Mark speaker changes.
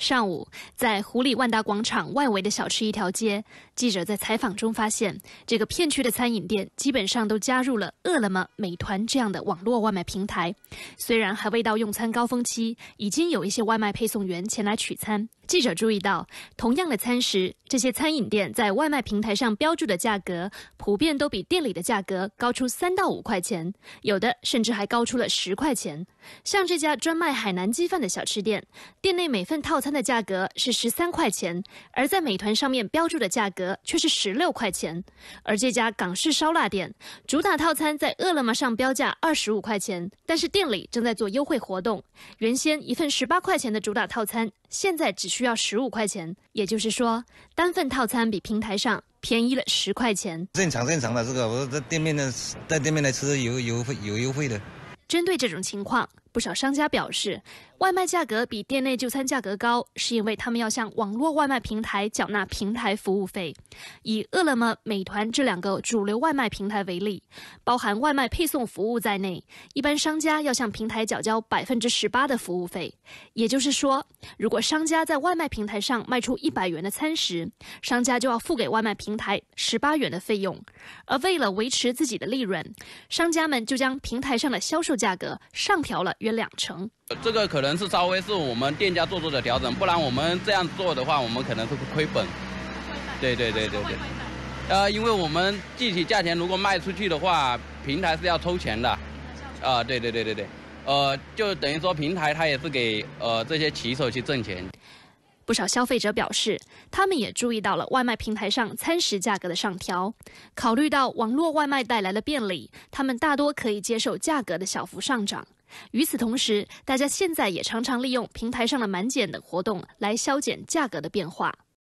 Speaker 1: 上午，在湖里万达广场外围的小吃一条街，记者在采访中发现，这个片区的餐饮店基本上都加入了饿了么、美团这样的网络外卖平台。虽然还未到用餐高峰期，已经有一些外卖配送员前来取餐。记者注意到，同样的餐食，这些餐饮店在外卖平台上标注的价格，普遍都比店里的价格高出三到五块钱，有的甚至还高出了十块钱。像这家专卖海南鸡饭的小吃店，店内每份套餐。的价格是十三块钱，而在美团上面标注的价格却是十六块钱。而这家港式烧腊店主打套餐在饿了么上标价二十五块钱，但是店里正在做优惠活动，原先一份十八块钱的主打套餐，现在只需要十五块钱，也就是说单份套餐比平台上便宜了十块钱。正常正常的这个，我在店面呢，在店面来吃有有惠有优惠的。针对这种情况。不少商家表示，外卖价格比店内就餐价格高，是因为他们要向网络外卖平台缴纳平台服务费。以饿了么、美团这两个主流外卖平台为例，包含外卖配送服务在内，一般商家要向平台缴交百分之十八的服务费。也就是说，如果商家在外卖平台上卖出一百元的餐食，商家就要付给外卖平台十八元的费用。而为了维持自己的利润，商家们就将平台上的销售价格上调了。约两成，
Speaker 2: 这个可能是稍微是我们店家做出的调整，不然我们这样做的话，我们可能是亏本。对对对对对，呃，因为我们具体价钱如果卖出去的话，平台是要抽钱的。啊，对对对对对，呃，就等于说平台它也是给呃这些骑手去挣钱。
Speaker 1: 不少消费者表示，他们也注意到了外卖平台上餐食价格的上调。考虑到网络外卖带来的便利，他们大多可以接受价格的小幅上涨。与此同时，大家现在也常常利用平台上的满减等活动来消减价格的变化。